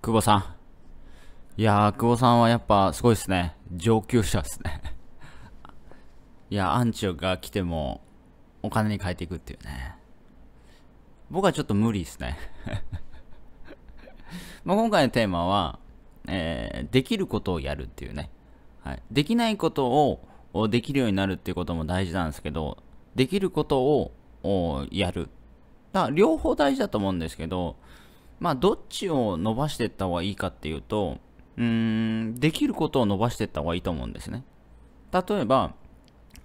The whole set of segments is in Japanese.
久保さん。いやー、久保さんはやっぱすごいっすね。上級者っすね。いや、アンチが来てもお金に変えていくっていうね。僕はちょっと無理っすね。まあ今回のテーマは、えー、できることをやるっていうね。はい、できないことをできるようになるっていうことも大事なんですけど、できることをやる。だ両方大事だと思うんですけど、まあ、どっちを伸ばしていった方がいいかっていうと、うーん、できることを伸ばしていった方がいいと思うんですね。例えば、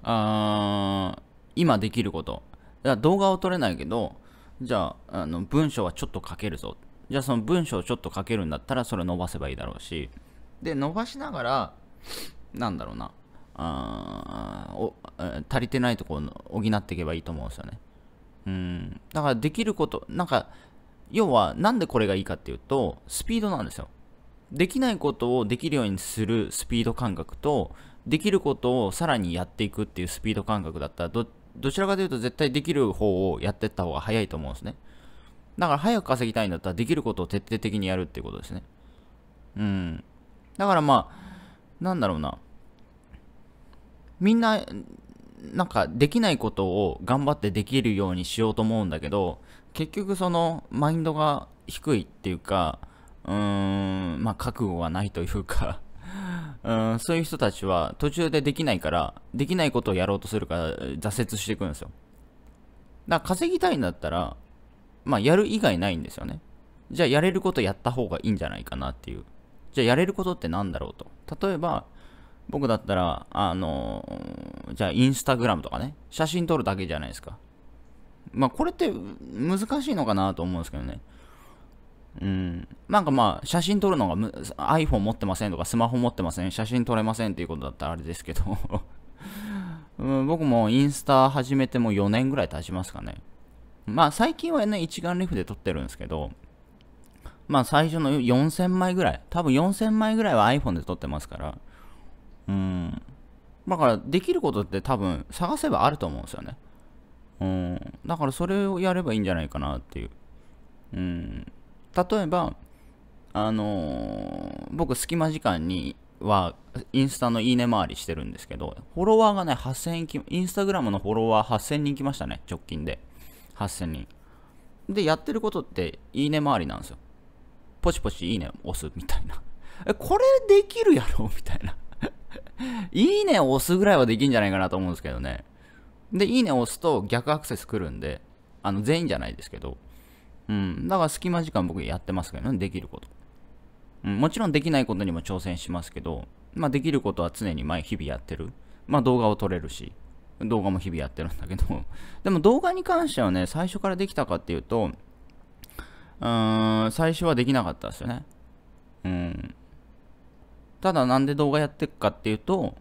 あ今できること。だから動画を撮れないけど、じゃあ、あの文章はちょっと書けるぞ。じゃあその文章をちょっと書けるんだったらそれを伸ばせばいいだろうし。で、伸ばしながら、なんだろうな。あお足りてないところを補っていけばいいと思うんですよね。うん。だからできること、なんか要は、なんでこれがいいかっていうと、スピードなんですよ。できないことをできるようにするスピード感覚と、できることをさらにやっていくっていうスピード感覚だったら、ど、どちらかというと絶対できる方をやってった方が早いと思うんですね。だから早く稼ぎたいんだったらできることを徹底的にやるっていうことですね。うん。だからまあ、なんだろうな。みんななんかできないことを頑張ってできるようにしようと思うんだけど結局そのマインドが低いっていうかうーんまあ覚悟がないというか うんそういう人たちは途中でできないからできないことをやろうとするから挫折していくんですよだから稼ぎたいんだったらまあやる以外ないんですよねじゃあやれることやった方がいいんじゃないかなっていうじゃあやれることって何だろうと例えば僕だったら、あのー、じゃあインスタグラムとかね、写真撮るだけじゃないですか。まあこれって難しいのかなと思うんですけどね。うん。なんかまあ、写真撮るのが iPhone 持ってませんとか、スマホ持ってません、写真撮れませんっていうことだったらあれですけど うん、僕もインスタ始めても4年ぐらい経ちますかね。まあ最近はね、一眼レフで撮ってるんですけど、まあ最初の4000枚ぐらい、多分4000枚ぐらいは iPhone で撮ってますから、うん。だから、できることって多分、探せばあると思うんですよね。うん。だから、それをやればいいんじゃないかなっていう。うん。例えば、あのー、僕、隙間時間には、インスタのいいね回りしてるんですけど、フォロワーがね、8000人き、インスタグラムのフォロワー8000人来ましたね、直近で。8000人。で、やってることって、いいね回りなんですよ。ポチポチいいね押すみたいな。え、これできるやろみたいないいねを押すぐらいはできんじゃないかなと思うんですけどね。で、いいねを押すと逆アクセス来るんで、あの、全員じゃないですけど。うん。だから隙間時間僕やってますけどね、できること。うん、もちろんできないことにも挑戦しますけど、まあできることは常に毎日々やってる。まあ動画を撮れるし、動画も日々やってるんだけど、でも動画に関してはね、最初からできたかっていうと、うーん、最初はできなかったですよね。うん。ただなんで動画やっていくかっていうと、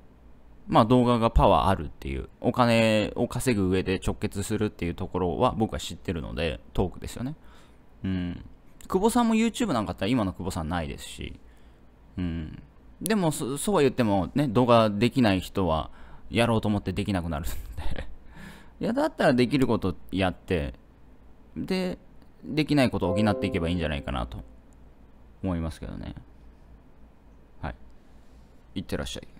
まあ動画がパワーあるっていう、お金を稼ぐ上で直結するっていうところは僕は知ってるので、トークですよね。うん。久保さんも YouTube なんかあったら今の久保さんないですし、うん。でもそ、そうは言ってもね、動画できない人はやろうと思ってできなくなるんで いや、だったらできることやって、で、できないことを補っていけばいいんじゃないかなと思いますけどね。いってらっしゃい。